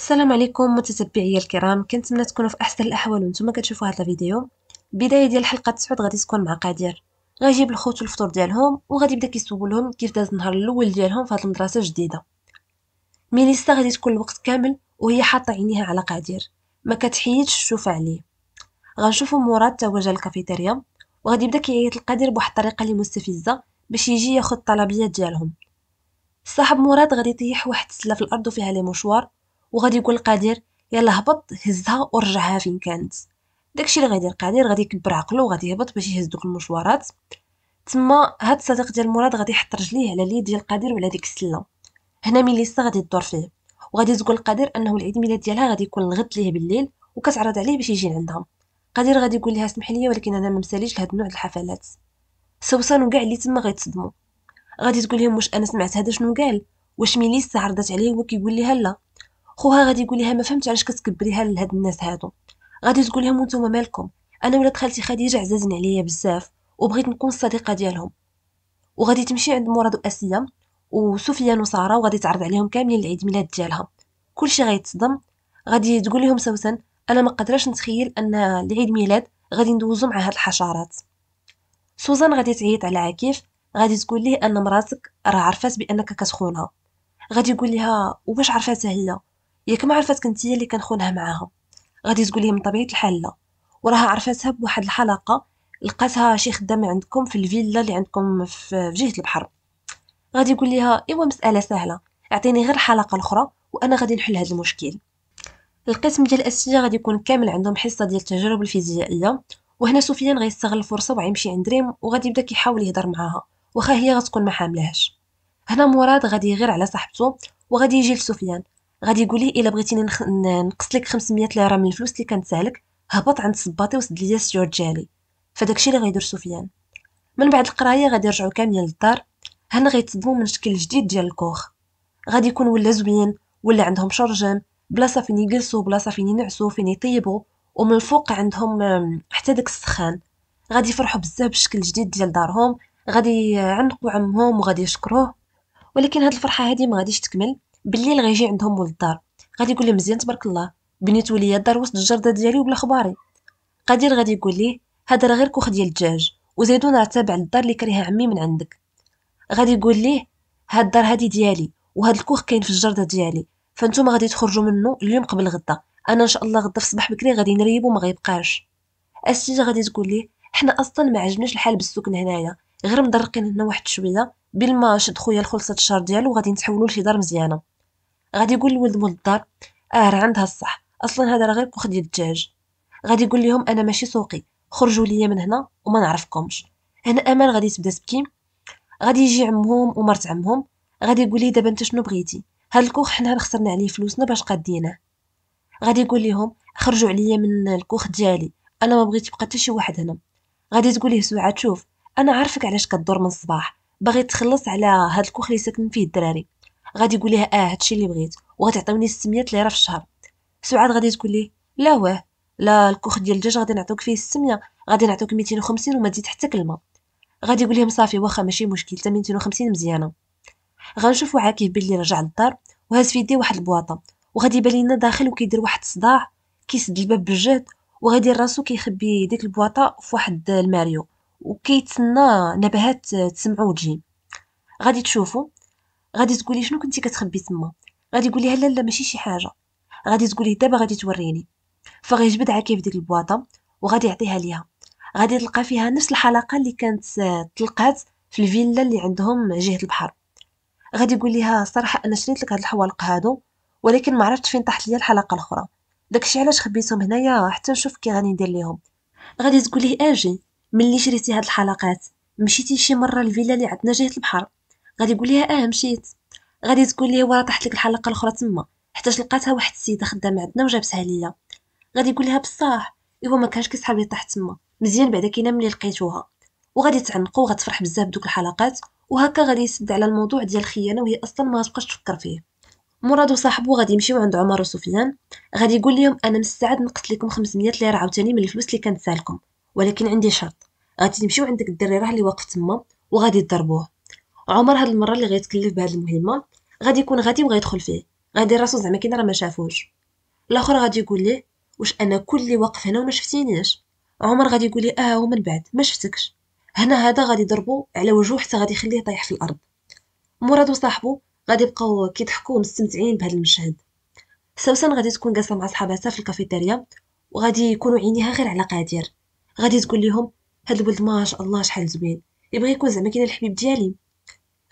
السلام عليكم متتبعي الكرام كنتمنى تكونوا في احسن الاحوال وانتم كتشوفوا هذا الفيديو بدايه ديال الحلقه 9 غادي تكون مع قدير غيجيب الخوت الفطور ديالهم وغادي يبدا كيسولهم كيف داز النهار الاول ديالهم في هذه المدرسه الجديده ميليسا غادي تكون الوقت كامل وهي حاطه عينيها على قدير ما كتحيدش تشوف عليه غنشوفو مراد تا هو جا للكافيتيريا وغادي يبدا كيعيط لقادر بواحد الطريقه اللي مستفزه باش يجي ياخد الطلبيات ديالهم صاحب مراد غادي يطيح واحد السله في الارض وفيها لي مشوار وغادي يقول القدير يلا هبط هزها ورجعها فين كانت داكشي اللي غادي يدير القدير غادي يكبر عقلو وغادي يهبط باش يهز دوك المشوارات تما هاد الصديق ديال مراد غادي يحط رجليه على اليد ديال القدير وعلى ديك السله هنا ميليسا غادي تدور فيه وغادي تقول القدير انه العيد ميلاد ديالها غادي يكون الغد ليه بالليل وكتعرض عليه باش يجي عندها قادر غادي يقول لها سمح لي ولكن انا ما مساليش لهاد النوع د الحفلات سوسان وكاع اللي تما غيتصدموا غادي تقول لهم واش انا سمعت هذا شنو قال واش ميليسا عرضت عليه هو كيقول لها لا خوها غادي يقول لها ما فهمتش علاش كتكبريها لهاد الناس هادو غادي تقول لهم نتوما مالكم انا ولاد خالتي خديجه عزازين عليا بزاف وبغيت نكون الصديقه ديالهم وغادي تمشي عند مراد واسيه وسفيان وساره وغادي تعرض عليهم كاملين العيد ميلاد ديالها كلشي غيتصدم غادي تقول لهم سوسن انا ما قدرش نتخيل ان العيد ميلاد غادي ندوزو مع هاد الحشرات سوزان غادي تعيط على عكيف غادي تقول ليه ان مراتك راه عرفات بانك كتخونها غادي يقول لها وباش عرفاتها هي ياك ما عرفاتك نتيا اللي كنخونها معاها غادي تقول لي من طبيعه الحال لا وراها عرفاتها بواحد الحلقه لقاتها شي خدامه عندكم في الفيلا اللي عندكم في جهه البحر غادي يقول ليها ايوا مساله سهله اعطيني غير الحلقه الاخرى وانا غادي نحل هذا المشكل القسم ديال الاسئله غادي يكون كامل عندهم حصه ديال التجارب الفيزيائيه وهنا سفيان غيستغل الفرصه وغيمشي عند ريم وغادي يبدا كيحاول يهضر معاها واخا هي غتكون ما حاملهاش هنا مراد غادي يغير على صاحبته وغادي يجي لسفيان غادي يقول ليه الا بغيتيني نقص لك 500 ليره من الفلوس اللي سالك هبط عند صباطي وسد ليا السيور ديالي فداكشي اللي غيدير سفيان من بعد القرايه غادي يرجعوا كاملين للدار هنا غيتصدموا من الشكل الجديد ديال الكوخ غادي يكون ولا زوين ولا عندهم شرجم بلاصه فين يجلسوا بلاصه فين ينعسوا فين يطيبوا ومن الفوق عندهم حتى داك السخان غادي يفرحوا بزاف بالشكل الجديد ديال دارهم غادي يعنقوا عمهم وغادي يشكروه ولكن هاد الفرحه هادي ما غاديش تكمل بالليل غيجي عندهم ولد الدار غادي يقول لي مزيان تبارك الله بنيت وليا الدار وسط الجرده ديالي وبلا خباري قدير غادي يقول لي هذا راه غير كوخ ديال الدجاج وزيدون راه تابع للدار اللي كرهها عمي من عندك غادي يقول لي هاد الدار هادي ديالي وهاد الكوخ كاين في الجرده ديالي فانتوما غادي تخرجوا منه اليوم قبل غدا انا ان شاء الله غدا في الصباح بكري غادي نريب وما غيبقاش السيده غادي تقول لي حنا اصلا ما عجبناش الحال بالسكن هنايا غير مدرقين هنا واحد شويه بالما شد خويا الخلصة الشهر ديالو وغادي نتحولو لشي دار مزيانه غادي يقول لولد مول الدار اه راه عندها الصح اصلا هذا راه غير كوخ ديال الدجاج غادي يقول لهم انا ماشي سوقي خرجوا ليا من هنا وما نعرفكمش هنا امان غادي تبدا تبكي غادي يجي عمهم ومرت عمهم غادي يقول لي دابا انت شنو بغيتي هاد الكوخ حنا خسرنا عليه فلوسنا باش قادينه غادي يقول لهم خرجوا عليا من الكوخ ديالي انا ما بغيت يبقى حتى شي واحد هنا غادي تقول ليه سعاد شوف انا عارفك علاش كدور من الصباح باغي تخلص على هاد الكوخ اللي ساكن فيه الدراري غادي يقول ليها اه هادشي اللي بغيت وغتعطيوني 600 ليره في الشهر سعاد غادي تقول ليه لا واه لا الكوخ ديال الدجاج غادي نعطيوك فيه 600 غادي نعطيوك 250 وما تزيد حتى كلمه غادي يقول لهم صافي واخا ماشي مشكل حتى 250 مزيانه غنشوف كيف بلي رجع للدار وهز في يديه واحد البواطه وغادي يبان لنا داخل وكيدير واحد الصداع كيسد الباب بالجهد وغادي راسو كيخبي ديك البواطه في واحد الماريو وكيتسنى نبهات تسمعو وتجي غادي تشوفو غادي تقولي شنو كنتي كتخبي تما غادي يقول لها لا لا ماشي شي حاجه غادي تقول ليه دابا غادي توريني فغيجبد عكيف ديك البواطه وغادي يعطيها ليها غادي تلقى فيها نفس الحلقه اللي كانت طلقات في الفيلا اللي عندهم جهه البحر غادي يقول ليها صراحه انا شريت لك هاد الحوالق هادو ولكن ما عرفتش فين طاحت ليا الحلقه الاخرى داكشي علاش خبيتهم هنايا حتى نشوف كي غادي ندير ليهم غادي تقول ليه اجي ملي شريتي هاد الحلقات مشيتي شي مره للفيلا اللي عندنا جهه البحر غادي يقول ليها اه مشيت غادي تقول ليه ورا طاحت لك الحلقه الاخرى تما حتى لقاتها واحد السيده خدامه عندنا وجابتها ليا غادي يقول لها بصح ايوا ما كانش كيصحاب لي طاحت تما مزيان بعدا كاينه ملي لقيتوها وغادي تعنقو وغتفرح بزاف بدوك الحلقات وهكا غادي يسد على الموضوع ديال الخيانه وهي اصلا ما غتبقاش تفكر فيه مراد وصاحبو غادي يمشيو عند عمر وسفيان غادي يقول لهم انا مستعد نقتل لكم 500 ليره عاوتاني من الفلوس اللي كانت سالكم ولكن عندي شرط غادي تمشيو عندك الدري راه اللي واقف تما وغادي تضربوه عمر هاد المره اللي غيتكلف بهاد المهمه غادي يكون غادي وغيدخل يدخل فيه غادي راسو زعما كاين راه ما شافوش الاخر غادي يقول ليه واش انا كل اللي واقف هنا وما شفتينيش عمر غادي يقول ليه اه ومن بعد ما شفتكش هنا هذا غادي يضربو على وجهه حتى غادي يخليه طايح في الارض مراد وصاحبو غادي يبقاو كيضحكوا ومستمتعين بهذا المشهد سوسن غادي تكون جالسه مع صحاباتها في الكافيتيريا وغادي يكونوا عينيها غير على قادر غادي تقول لهم هاد الولد ما شاء الله شحال زوين يبغي يكون زعما كاين الحبيب ديالي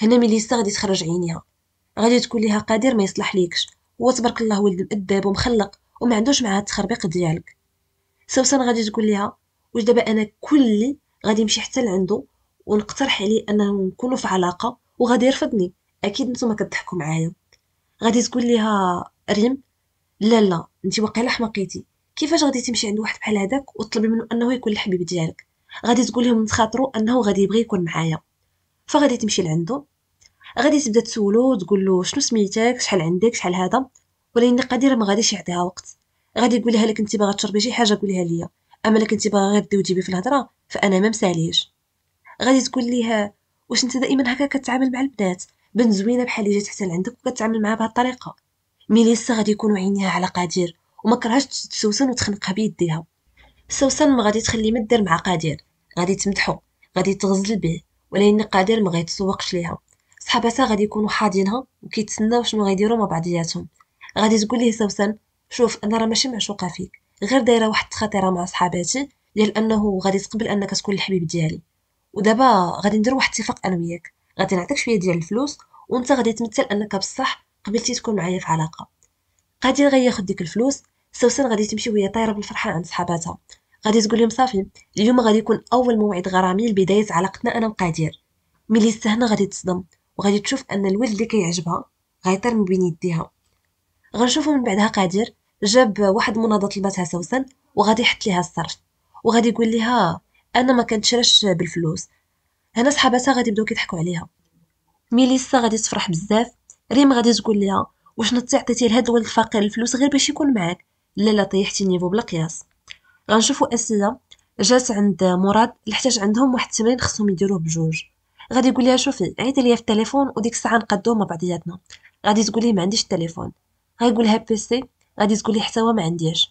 هنا ميليسا غادي تخرج عينيها غادي تقول ليها قادر ما يصلح ليكش هو تبارك الله ولد مؤدب ومخلق وما عندوش معاه التخربيق ديالك سوسن غادي تقول ليها واش دابا انا كلي غادي نمشي حتى لعندو ونقترح عليه انه نكونوا في علاقه وغادي يرفضني اكيد نتوما كتضحكوا معايا غادي تقول ليها ريم لا لا انت واقيلا حماقيتي كيفاش غادي تمشي عند واحد بحال هذاك وتطلبي منه انه يكون الحبيب ديالك غادي تقول لهم نتخاطروا انه غادي يبغي يكون معايا فغادي تمشي لعندو غادي تبدا تسولو وتقول له شنو سميتك شحال عندك شحال هذا ولكن قدير ما غاديش يعطيها وقت غادي يقول لها لك انت باغا تشربي شي حاجه قوليها ليا اما لك انت باغا غير دي وتجيبي في الهضره فانا ما مساليش غادي تقول ليها واش انت دائما هكا كتعامل مع البنات بنت زوينه بحال اللي جات حتى لعندك وكتعامل معها بهالطريقه الطريقه مي لسه غادي يكونوا عينيها على قادر وما كرهاش تسوسن وتخنقها بيديها السوسن ما غادي تخلي ما دير مع قادر غادي تمدحو غادي تغزل به ولكن قادر ما غيتسوقش ليها صحاباتها غادي يكونوا حاضينها وكيتسناو شنو غيديروا مع بعضياتهم غادي تقول ليه سوسن شوف انا راه ماشي معشوقه فيك غير دايره واحد الخطيره مع صحاباتي ديال انه غادي تقبل انك تكون الحبيب ديالي ودابا غادي ندير واحد الاتفاق انا وياك غادي نعطيك شويه ديال الفلوس وانت غادي تمثل انك بصح قبلتي تكون معايا في علاقه قادر غياخد ديك الفلوس سوسن غادي تمشي وهي طايره بالفرحه عند صحاباتها غادي تقول لهم صافي اليوم غادي يكون اول موعد غرامي لبدايه علاقتنا انا وقادير ملي استهنا غادي تصدم وغادي تشوف ان الولد اللي كيعجبها غيطير من بين يديها غنشوفو من بعدها قادر جاب واحد مناضة طلباتها سوسن وغادي يحط ليها الصرف وغادي يقول ليها انا ما كنتشراش بالفلوس هنا صحاباتها غادي يبداو كيضحكوا عليها ميليسا غادي تفرح بزاف ريم غادي تقول ليها واش نطي عطيتي لهاد الولد الفقير الفلوس غير باش يكون معاك لا لا طيحتي النيفو بلا قياس غنشوفوا اسئله جات عند مراد لحتاج عندهم واحد التمرين خصهم يديروه بجوج غادي يقول لها شوفي عيطي ليا في التليفون وديك الساعه نقدوه مع بعضياتنا غادي تقول ليه ما عنديش التليفون غايقول لها بيسي غادي تقول حتى هو ما عنديش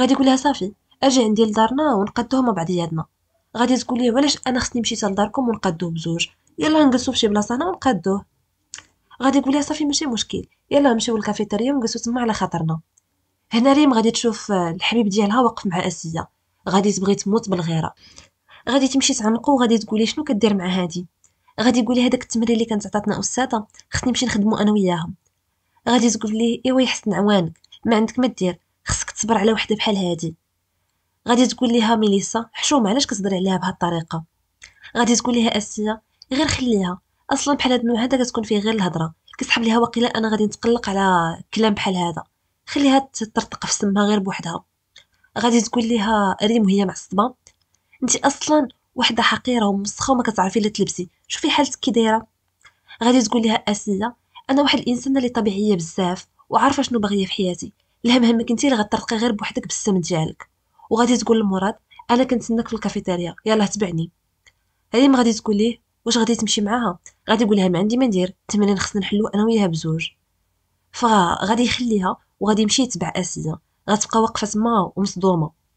غادي يقول لها صافي اجي عندي لدارنا ونقدوه مع بعضياتنا غادي تقول ليه علاش انا خصني نمشي حتى لداركم ونقدوه بزوج يلا نجلسوا فشي بلاصه هنا ونقادوه غادي تقول لها صافي ماشي مشكل يلا نمشيو للكافيتيريا ونجلسو تما على خاطرنا هنا ريم غادي تشوف آه، الحبيب ديالها واقف مع اسيه غادي تبغي تموت بالغيره غادي تمشي تعنقو وغادي تقولي شنو كدير مع هادي غادي تقولي هذاك التمرين اللي كانت عطاتنا استاذه خصني نمشي نخدمو انا وياها غادي تقول ليه ايوا يحسن عوانك ما عندك ما دير خصك تصبر على وحده بحال هادي غادي تقول ليها ميليسا حشومه علاش كتهضري عليها بهالطريقه غادي تقول ليها اسيا غير خليها اصلا بحال هاد النوع هذا كتكون فيه غير الهضره كيسحب ليها وقيلا انا غادي نتقلق على كلام بحال هذا خليها تطرطق في سمها غير بوحدها غادي تقول ليها ريم وهي معصبه انت اصلا وحده حقيره ومسخه وما كتعرفي لا تلبسي شوفي حالتك كي دايره غادي تقول ليها اسيه انا واحد الانسانه اللي طبيعيه بزاف وعارفه شنو باغيه في حياتي الهم همك انت اللي غترقي غير بوحدك بالسم ديالك وغادي تقول لمراد انا كنتسناك في الكافيتيريا يلاه تبعني ريم غادي تقول ليه واش غادي تمشي معاها غادي نقولها ما عندي ما ندير التمرين خصنا نحلو انا وياها بزوج فغادي يخليها وغادي يمشي يتبع اسيا غتبقى واقفه تما ومصدومه